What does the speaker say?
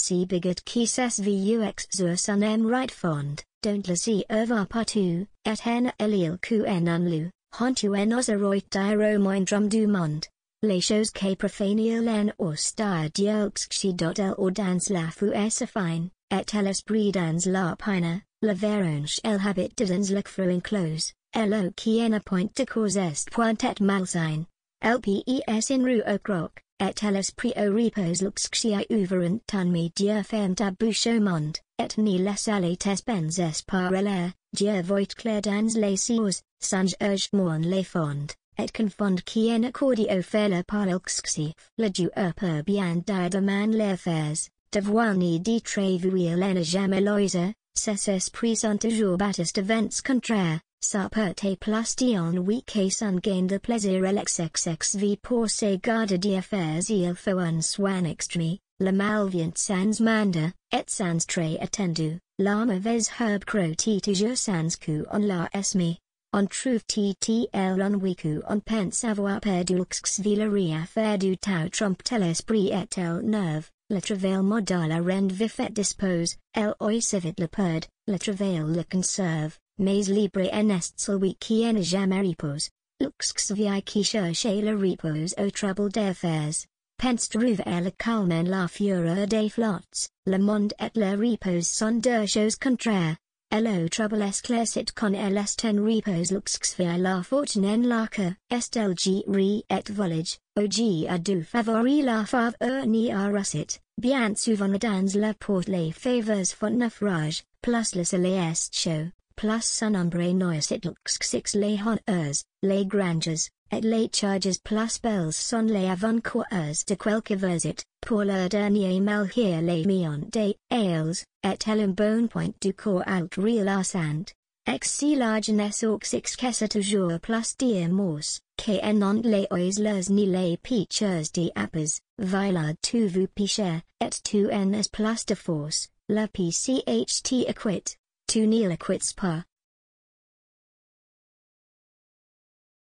Sibiget Kises Vux sun M. Right Fond, Don't Lazi erva partu Et Hen Elil en Unlu, u En Ozeroit Diromoin Drum Du Mond. shows K. Profanial en Or Stia el Or Dans fu Esafine, Et la pina la Laveronche El Habit la Lacfru Enclose, el Kiena Point de Cause Est Point Et Malzine. LPES in Rue Oak Rock et elles prio repos luxia uverant tan me dieu fem tabu chaumont, et ni les alates penses par elair dieu voit clair dans les cieux, sange urge mon les fond, et confond qui en accordio fella par luxi, le dieu urper bien diadaman les fers, devoini di travail en jamais loisa, ses esprits sont toujours battest events contraire, Saperte plus te week ennui que son gain de plaisir lxxxv pour se garder d'affaires il faut un soin extreme, la malveillante sans manda, et sans très attendu, la mauvaise herbe crottit toujours sans coup on la esme. On trouve ttl on wiku on pense avoir perdu l'xxv la faire du tau trompe tel esprit et tel nerve. Le travail modala la rend vif et dispose, l'oisivit le perd, le travail le conserve, mais libre en est celui qui ne jamais repose, luxxvi qui cherche le repose o trouble des fers, pense trouver le calme en la fureur des flots, le monde et la repose son de choses contraires, Elo trouble esclaircit con el ten en repose luxxvi la fortune en laca, est lg re et volage, og a favori la faveur ni a russet, bien souvent dans la porte les favors font naufrage, plus la soleil est show plus sun ombre nois et six les honneurs, les granges, et les charges plus belles sont les avant-cours de quelque verset, pour le dernier malheur les millions des ales, et helen Bone point du corps alt relaxant. large largeness aux six caisse toujours plus dear morse, que non les oislers ni les peaches de appers, vilard tu vu picher, et tu ns plus de force, la pcht acquit, 2 Neeliquits per